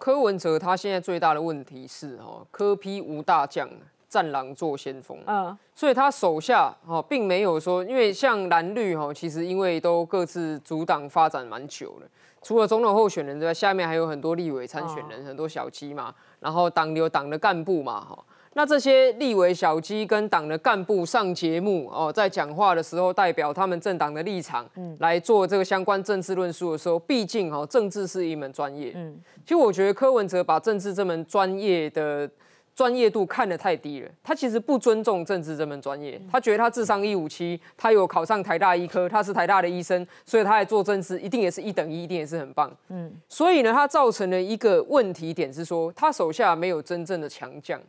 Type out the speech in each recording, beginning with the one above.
柯文哲他现在最大的问题是，哈，科批无大将，战狼做先锋，嗯，所以他手下，哈，并没有说，因为像蓝绿，哈，其实因为都各自主党发展蛮久了，除了总统候选人之外，下面还有很多立委参选人，很多小鸡嘛，然后党有党的干部嘛，哈。那这些立委小鸡跟党的干部上节目哦，在讲话的时候代表他们政党的立场，来做这个相关政治论述的时候，毕竟哦，政治是一门专业。嗯，其实我觉得柯文哲把政治这门专业的专业度看得太低了。他其实不尊重政治这门专业，他觉得他智商一五七，他有考上台大医科，他是台大的医生，所以他来做政治一定也是一等一，一定也是很棒。嗯，所以呢，他造成了一个问题点是说，他手下没有真正的强将。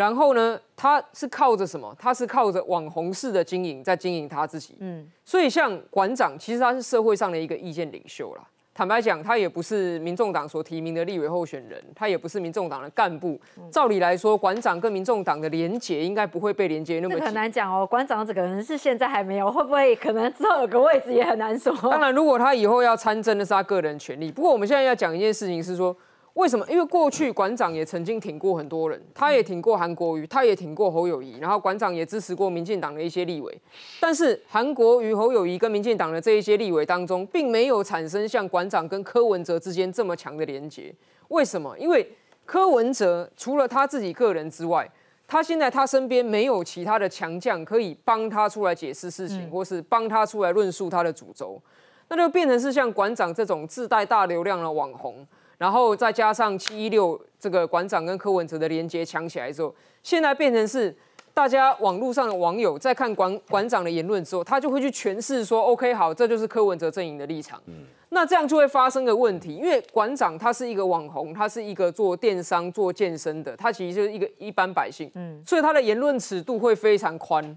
然后呢？他是靠着什么？他是靠着网红式的经营在经营他自己。嗯，所以像馆长，其实他是社会上的一个意见领袖啦。坦白讲，他也不是民众党所提名的立委候选人，他也不是民众党的干部。照理来说，馆长跟民众党的连结应该不会被连接那么。很难讲哦，馆长这个人是现在还没有，会不会可能之后有个位置也很难说。当然，如果他以后要参政那是他个人权利。不过我们现在要讲一件事情是说。为什么？因为过去馆长也曾经挺过很多人，他也挺过韩国瑜，他也挺过侯友谊，然后馆长也支持过民进党的一些立委。但是韩国瑜、侯友谊跟民进党的这一些立委当中，并没有产生像馆长跟柯文哲之间这么强的连结。为什么？因为柯文哲除了他自己个人之外，他现在他身边没有其他的强将可以帮他出来解释事情，或是帮他出来论述他的主轴，那就变成是像馆长这种自带大流量的网红。然后再加上七一六这个馆长跟柯文哲的连接强起来之后，现在变成是大家网络上的网友在看馆馆长的言论之后，他就会去诠释说，OK，好，这就是柯文哲阵营的立场。那这样就会发生个问题，因为馆长他是一个网红，他是一个做电商、做健身的，他其实就是一个一般百姓，所以他的言论尺度会非常宽，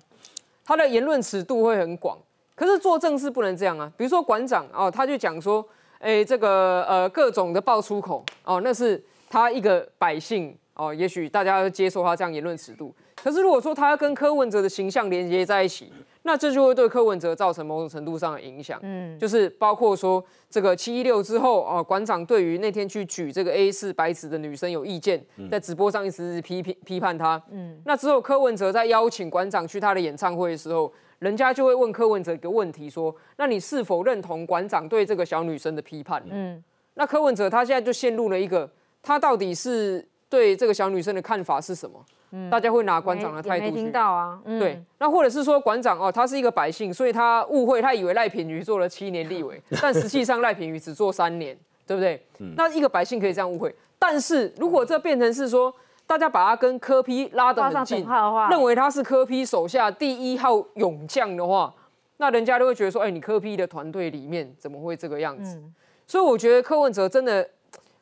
他的言论尺度会很广。可是做政事不能这样啊，比如说馆长哦，他就讲说。哎，这个呃，各种的爆粗口哦，那是他一个百姓哦，也许大家接受他这样言论尺度。可是如果说他跟柯文哲的形象连接在一起，那这就会对柯文哲造成某种程度上的影响。嗯，就是包括说这个七一六之后啊，馆长对于那天去举这个 A 四白纸的女生有意见，在直播上一直批评批判他。嗯，那之后柯文哲在邀请馆长去他的演唱会的时候。人家就会问柯文哲一个问题，说：“那你是否认同馆长对这个小女生的批判？”嗯，那柯文哲他现在就陷入了一个，他到底是对这个小女生的看法是什么？嗯，大家会拿馆长的态度去。听到啊？对，那或者是说馆长哦，他是一个百姓，所以他误会，他以为赖品妤做了七年立委，但实际上赖品妤只做三年，对不对？嗯，那一个百姓可以这样误会，但是如果这变成是说。大家把他跟柯批拉得很近，认为他是柯批手下第一号勇将的话，那人家都会觉得说：哎，你柯批的团队里面怎么会这个样子？所以我觉得柯文哲真的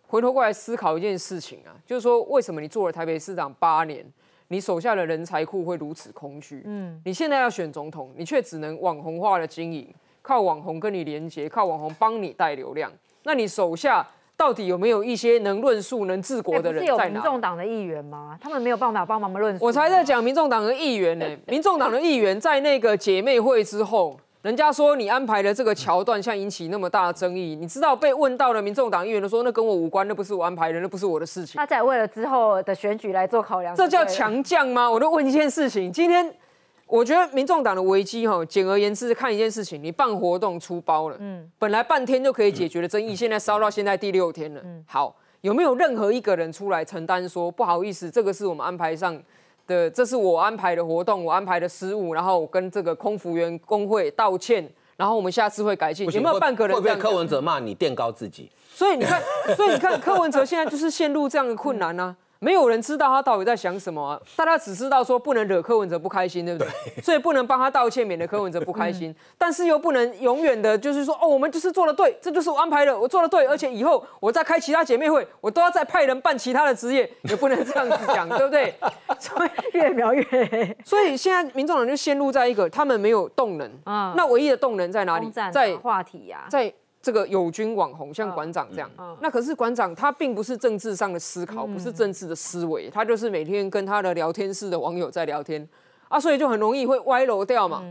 回头过来思考一件事情啊，就是说为什么你做了台北市长八年，你手下的人才库会如此空虚？嗯，你现在要选总统，你却只能网红化的经营，靠网红跟你连接，靠网红帮你带流量，那你手下？到底有没有一些能论述、能治国的人在哪？是有民众党的议员吗？他们没有办法帮忙们论述。我才在讲民众党的议员呢。民众党的议员在那个姐妹会之后，人家说你安排的这个桥段，像引起那么大的争议。你知道被问到了民众党议员都说，那跟我无关，那不是我安排的，那不是我的事情。他在为了之后的选举来做考量。这叫强将吗？我都问一件事情，今天。我觉得民众党的危机，哈，简而言之，看一件事情，你办活动出包了，嗯，本来半天就可以解决的争议，现在烧到现在第六天了，嗯，好，有没有任何一个人出来承担说不好意思，这个是我们安排上的，这是我安排的活动，我安排的失误，然后我跟这个空服员工会道歉，然后我们下次会改进，有没有半个人会不会柯文哲骂你垫高自己，所以你看，所以你看柯文哲现在就是陷入这样的困难呢。没有人知道他到底在想什么，大家只知道说不能惹柯文哲不开心，对不对？所以不能帮他道歉，免得柯文哲不开心。但是又不能永远的，就是说哦，我们就是做的对，这就是我安排的，我做的对。而且以后我再开其他姐妹会，我都要再派人办其他的职业，也不能这样子讲，对不对？所以越描越黑。所以现在民众党就陷入在一个他们没有动能啊，那唯一的动能在哪里？在话题呀，在。这个友军网红像馆长这样，那可是馆长他并不是政治上的思考，不是政治的思维，他就是每天跟他的聊天室的网友在聊天，啊，所以就很容易会歪楼掉嘛。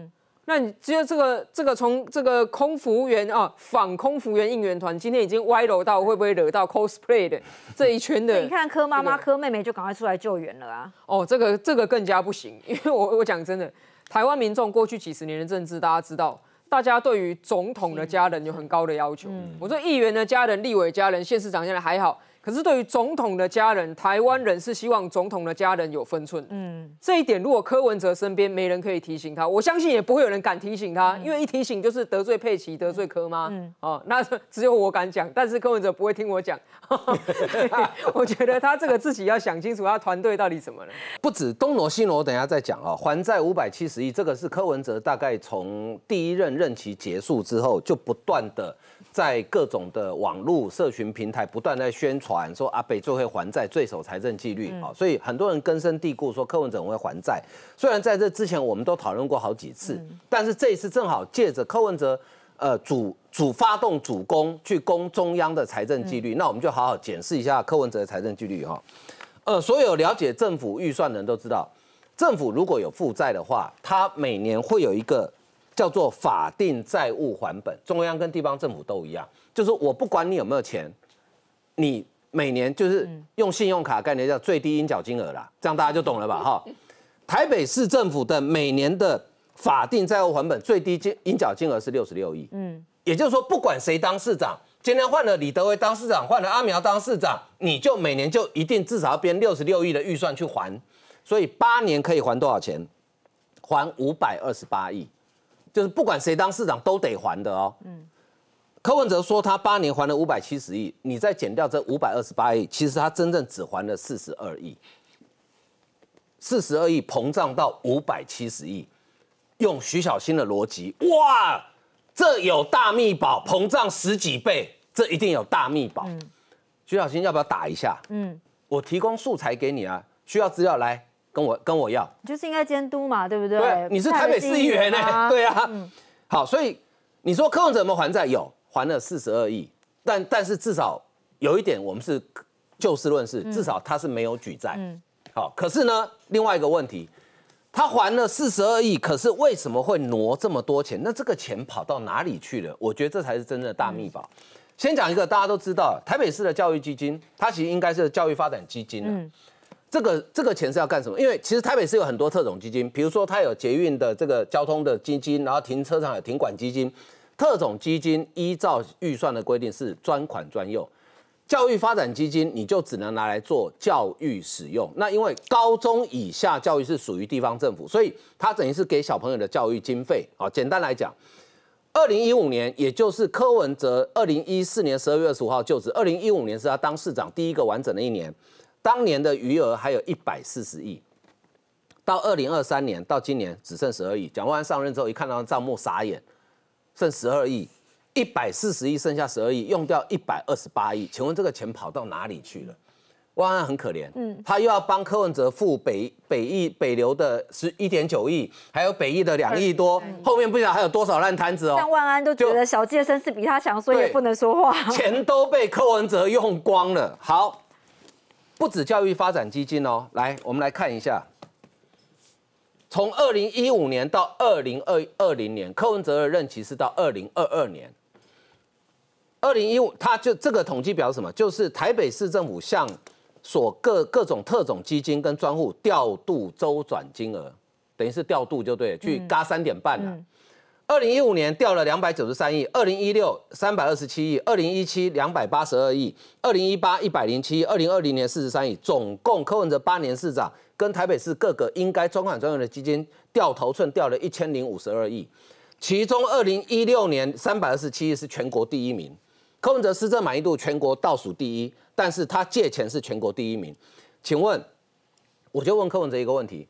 那你只有这个这个从这个空服员啊，反空服员应援团，今天已经歪楼到会不会惹到 cosplay 的 这一圈的？你看柯妈妈、柯妹妹就赶快出来救援了啊！哦，这个这个更加不行，因为我我讲真的，台湾民众过去几十年的政治，大家知道。大家对于总统的家人有很高的要求。我说，议员的家人、立委家人、县市长现在还好。可是对于总统的家人，台湾人是希望总统的家人有分寸。嗯，这一点如果柯文哲身边没人可以提醒他，我相信也不会有人敢提醒他，因为一提醒就是得罪佩奇、得罪柯嗯，哦，那只有我敢讲，但是柯文哲不会听我讲。我觉得他这个自己要想清楚，他团队到底怎么了？不止东挪西挪，等一下再讲啊。还债五百七十亿，这个是柯文哲大概从第一任任期结束之后就不断的。在各种的网络社群平台不断在宣传说阿北最会还债，最守财政纪律啊，所以很多人根深蒂固说柯文哲会还债。虽然在这之前我们都讨论过好几次，但是这一次正好借着柯文哲呃主主发动主攻去攻中央的财政纪律，那我们就好好解释一下柯文哲的财政纪律哈。呃，所有了解政府预算的人都知道，政府如果有负债的话，它每年会有一个。叫做法定债务还本，中央跟地方政府都一样，就是我不管你有没有钱，你每年就是用信用卡概念叫最低应缴金额啦，这样大家就懂了吧？哈，台北市政府的每年的法定债务还本最低金应缴金额是六十六亿，嗯，也就是说不管谁当市长，今天换了李德维当市长，换了阿苗当市长，你就每年就一定至少要编六十六亿的预算去还，所以八年可以还多少钱？还五百二十八亿。就是不管谁当市长都得还的哦。嗯，柯文哲说他八年还了五百七十亿，你再减掉这五百二十八亿，其实他真正只还了四十二亿。四十二亿膨胀到五百七十亿，用徐小新的逻辑，哇，这有大密宝，膨胀十几倍，这一定有大密宝。徐小新要不要打一下？嗯，我提供素材给你啊，需要资料来。跟我跟我要，就是应该监督嘛，对不对？对，你是台北市议员呢，对啊。好，所以你说柯文哲怎么还债？有还了四十二亿，但但是至少有一点，我们是就事论事，至少他是没有举债。嗯。好，可是呢，另外一个问题，他还了四十二亿，可是为什么会挪这么多钱？那这个钱跑到哪里去了？我觉得这才是真正的大密宝。先讲一个大家都知道，台北市的教育基金，它其实应该是教育发展基金。嗯。这个这个钱是要干什么？因为其实台北市有很多特种基金，比如说它有捷运的这个交通的基金，然后停车场有停管基金。特种基金依照预算的规定是专款专用，教育发展基金你就只能拿来做教育使用。那因为高中以下教育是属于地方政府，所以它等于是给小朋友的教育经费。啊，简单来讲，二零一五年也就是柯文哲二零一四年十二月二十五号就职，二零一五年是他当市长第一个完整的一年。当年的余额还有一百四十亿，到二零二三年到今年只剩十二亿。蒋万安上任之后一看到账目傻眼，剩十二亿，一百四十亿剩下十二亿，用掉一百二十八亿。请问这个钱跑到哪里去了？万安很可怜，嗯，他又要帮柯文哲付北北艺北流的十一点九亿，还有北艺的两亿多，后面不知道还有多少烂摊子哦。但万安都觉得小健身是比他强，所以也不能说话。钱都被柯文哲用光了。好。不止教育发展基金哦，来，我们来看一下，从二零一五年到二零二二零年，柯文哲的任期是到二零二二年，二零一五他就这个统计表是什么？就是台北市政府向所各各种特种基金跟专户调度周转金额，等于是调度就对，去嘎三点半了。二零一五年掉了两百九十三亿，二零一六三百二十七亿，二零一七两百八十二亿，二零一八一百零七亿，二零二零年四十三亿，总共柯文哲八年市长跟台北市各个应该专款专用的基金掉头寸掉了一千零五十二亿，其中二零一六年三百二十七亿是全国第一名，柯文哲施政满意度全国倒数第一，但是他借钱是全国第一名，请问我就问柯文哲一个问题。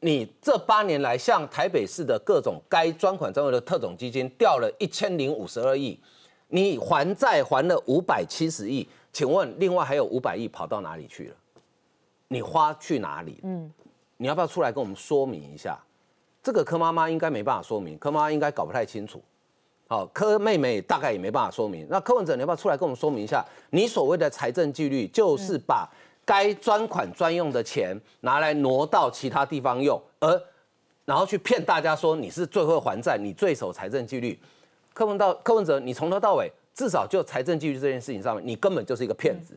你这八年来，像台北市的各种该专款专用的特种基金，调了一千零五十二亿，你还债还了五百七十亿，请问另外还有五百亿跑到哪里去了？你花去哪里？嗯，你要不要出来跟我们说明一下？这个柯妈妈应该没办法说明，柯妈妈应该搞不太清楚。好，柯妹妹大概也没办法说明。那柯文哲，你要不要出来跟我们说明一下？你所谓的财政纪律，就是把。该专款专用的钱拿来挪到其他地方用，而然后去骗大家说你是最会还债，你最守财政纪律。柯文到柯文哲，你从头到尾至少就财政纪律这件事情上面，你根本就是一个骗子。